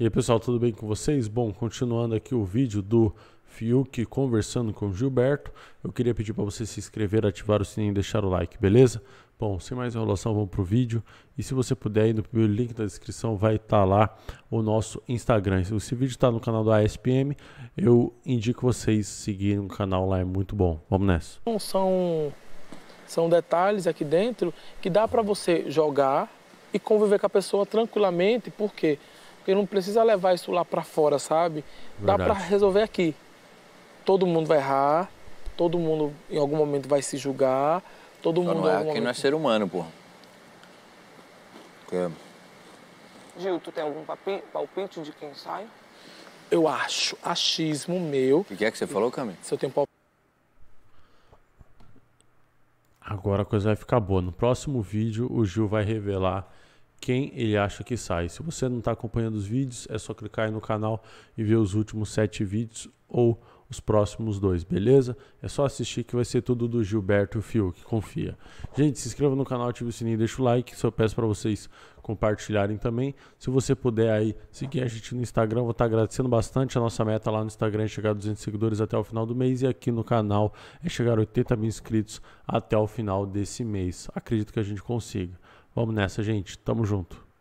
E aí pessoal, tudo bem com vocês? Bom, continuando aqui o vídeo do Fiuk conversando com Gilberto, eu queria pedir para você se inscrever, ativar o sininho e deixar o like, beleza? Bom, sem mais enrolação, vamos pro vídeo. E se você puder, aí no primeiro link da descrição vai estar tá lá o nosso Instagram. Se esse vídeo está no canal da ASPM, eu indico vocês seguirem o canal lá, é muito bom. Vamos nessa. São, são detalhes aqui dentro que dá para você jogar e conviver com a pessoa tranquilamente, Por quê? Porque não precisa levar isso lá para fora, sabe? Verdade. Dá para resolver aqui. Todo mundo vai errar, todo mundo em algum momento vai se julgar, todo Só mundo. Não é, quem momento... não é ser humano, pô. Porque... Gil, tu tem algum palpite de quem sai? Eu acho, achismo meu. O que, que, é que você falou, Cami? Se eu tenho palpite. Agora a coisa vai ficar boa. No próximo vídeo, o Gil vai revelar quem ele acha que sai. Se você não está acompanhando os vídeos, é só clicar aí no canal e ver os últimos sete vídeos ou os próximos dois, beleza? É só assistir que vai ser tudo do Gilberto Fiuk, confia. Gente, se inscreva no canal, ative o sininho, deixa o like, só peço para vocês compartilharem também. Se você puder aí seguir a gente no Instagram, vou estar tá agradecendo bastante. A nossa meta lá no Instagram é chegar a 200 seguidores até o final do mês e aqui no canal é chegar a 80 mil inscritos até o final desse mês. Acredito que a gente consiga. Vamos nessa, gente. Tamo junto.